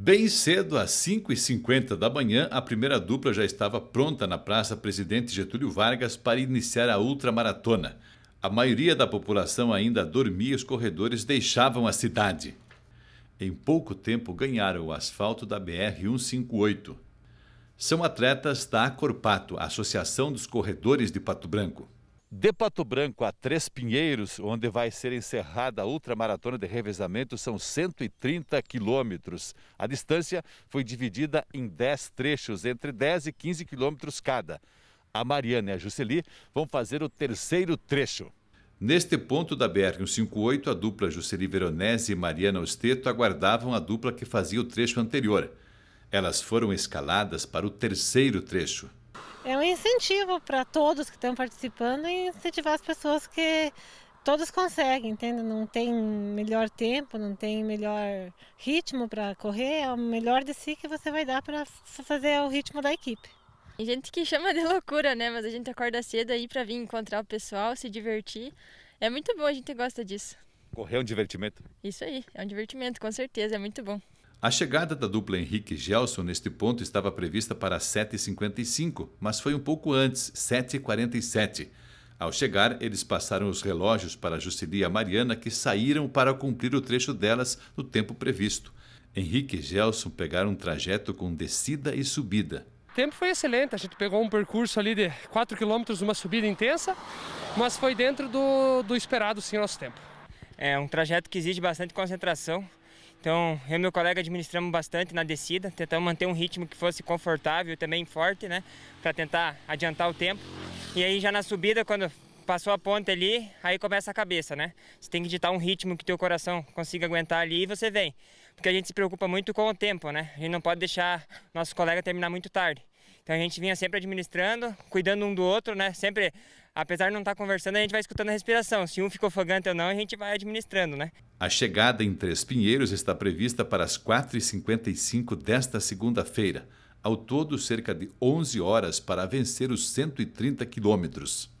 Bem cedo, às 5h50 da manhã, a primeira dupla já estava pronta na Praça Presidente Getúlio Vargas para iniciar a ultramaratona. A maioria da população ainda dormia e os corredores deixavam a cidade. Em pouco tempo ganharam o asfalto da BR-158. São atletas da Acorpato, Associação dos Corredores de Pato Branco. De Pato Branco a Três Pinheiros, onde vai ser encerrada a ultramaratona de revezamento, são 130 quilômetros. A distância foi dividida em 10 trechos, entre 10 e 15 quilômetros cada. A Mariana e a Juceli vão fazer o terceiro trecho. Neste ponto da BR-158, a dupla Juceli Veronese e Mariana Osteto aguardavam a dupla que fazia o trecho anterior. Elas foram escaladas para o terceiro trecho é um incentivo para todos que estão participando e incentivar as pessoas que todos conseguem, entende? Não tem melhor tempo, não tem melhor ritmo para correr, é o melhor de si que você vai dar para fazer o ritmo da equipe. Tem gente que chama de loucura, né? Mas a gente acorda cedo aí para vir encontrar o pessoal, se divertir. É muito bom, a gente gosta disso. Correr é um divertimento? Isso aí, é um divertimento, com certeza, é muito bom. A chegada da dupla Henrique Gelson neste ponto estava prevista para 7h55, mas foi um pouco antes, 7h47. Ao chegar, eles passaram os relógios para Juscelia e Mariana, que saíram para cumprir o trecho delas no tempo previsto. Henrique e Gelson pegaram um trajeto com descida e subida. O tempo foi excelente, a gente pegou um percurso ali de 4 quilômetros, uma subida intensa, mas foi dentro do, do esperado sim nosso tempo. É um trajeto que exige bastante concentração, então, eu e meu colega administramos bastante na descida, tentamos manter um ritmo que fosse confortável e também forte, né? Para tentar adiantar o tempo. E aí já na subida, quando passou a ponte ali, aí começa a cabeça, né? Você tem que ditar um ritmo que teu coração consiga aguentar ali e você vem. Porque a gente se preocupa muito com o tempo, né? A gente não pode deixar nosso colega terminar muito tarde. Então a gente vinha sempre administrando, cuidando um do outro, né? Sempre, apesar de não estar tá conversando, a gente vai escutando a respiração. Se um ficou ofegante ou não, a gente vai administrando, né? A chegada em Três Pinheiros está prevista para as 4h55 desta segunda-feira. Ao todo, cerca de 11 horas para vencer os 130 quilômetros.